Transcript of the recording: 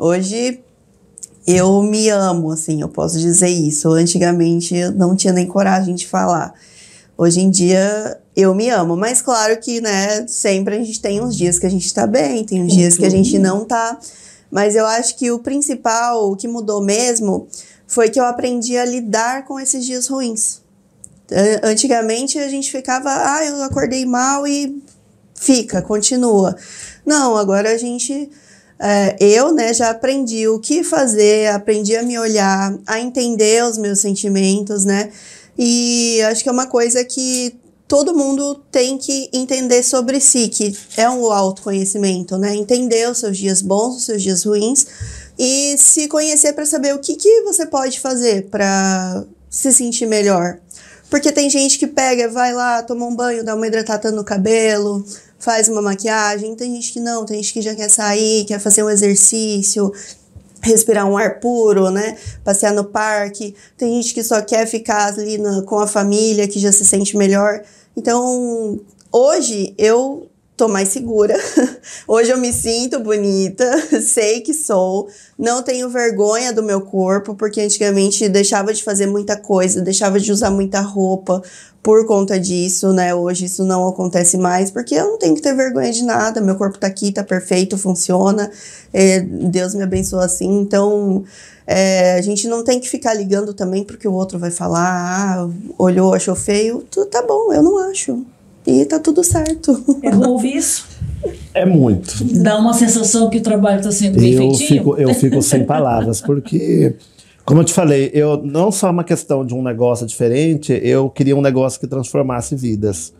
Hoje eu me amo, assim, eu posso dizer isso. Antigamente eu não tinha nem coragem de falar. Hoje em dia eu me amo, mas claro que, né, sempre a gente tem uns dias que a gente tá bem, tem uns dias que a gente não tá. Mas eu acho que o principal, o que mudou mesmo, foi que eu aprendi a lidar com esses dias ruins. Antigamente a gente ficava, ah, eu acordei mal e fica, continua. Não, agora a gente é, eu, né, já aprendi o que fazer, aprendi a me olhar, a entender os meus sentimentos, né? E acho que é uma coisa que todo mundo tem que entender sobre si, que é um autoconhecimento, né? Entender os seus dias bons, os seus dias ruins e se conhecer para saber o que, que você pode fazer para se sentir melhor. Porque tem gente que pega, vai lá, toma um banho, dá uma hidratada no cabelo, faz uma maquiagem, tem gente que não, tem gente que já quer sair, quer fazer um exercício, respirar um ar puro, né? Passear no parque. Tem gente que só quer ficar ali na com a família, que já se sente melhor. Então, hoje eu tô mais segura. Hoje eu me sinto bonita, sei que sou, não tenho vergonha do meu corpo, porque antigamente deixava de fazer muita coisa, deixava de usar muita roupa por conta disso, né? Hoje isso não acontece mais, porque eu não tenho que ter vergonha de nada, meu corpo tá aqui, tá perfeito, funciona, é, Deus me abençoa assim, então. É, a gente não tem que ficar ligando também porque o outro vai falar, ah, olhou, achou feio. Tá bom, eu não acho e tá tudo certo. É bom ouvir isso? É muito. Dá uma sensação que o trabalho está sendo bem eu feitinho. Fico, eu fico sem palavras, porque, como eu te falei, eu não só é uma questão de um negócio diferente, eu queria um negócio que transformasse vidas.